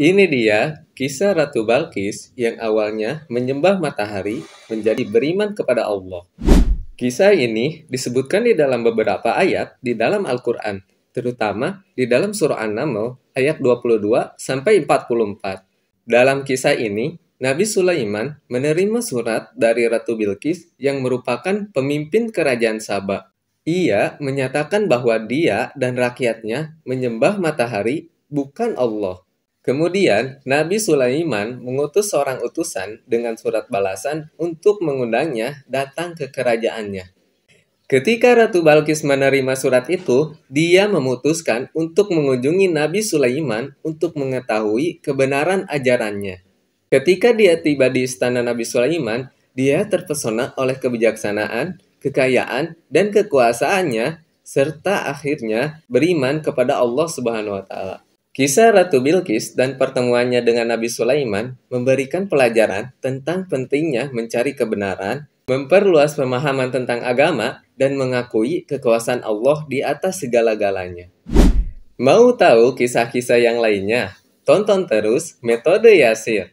Ini dia kisah Ratu Balkis yang awalnya menyembah matahari menjadi beriman kepada Allah. Kisah ini disebutkan di dalam beberapa ayat di dalam Al-Quran, terutama di dalam surah An-Naml ayat 22 44. Dalam kisah ini, Nabi Sulaiman menerima surat dari Ratu Bilqis yang merupakan pemimpin kerajaan Sabah. Ia menyatakan bahwa dia dan rakyatnya menyembah matahari bukan Allah Kemudian, Nabi Sulaiman mengutus seorang utusan dengan surat balasan untuk mengundangnya datang ke kerajaannya. Ketika Ratu Balkis menerima surat itu, dia memutuskan untuk mengunjungi Nabi Sulaiman untuk mengetahui kebenaran ajarannya. Ketika dia tiba di istana Nabi Sulaiman, dia terpesona oleh kebijaksanaan, kekayaan, dan kekuasaannya, serta akhirnya beriman kepada Allah Subhanahu wa Ta'ala. Kisah Ratu Bilqis dan pertemuannya dengan Nabi Sulaiman memberikan pelajaran tentang pentingnya mencari kebenaran, memperluas pemahaman tentang agama, dan mengakui kekuasaan Allah di atas segala-galanya. Mau tahu kisah-kisah yang lainnya? Tonton terus Metode Yasir.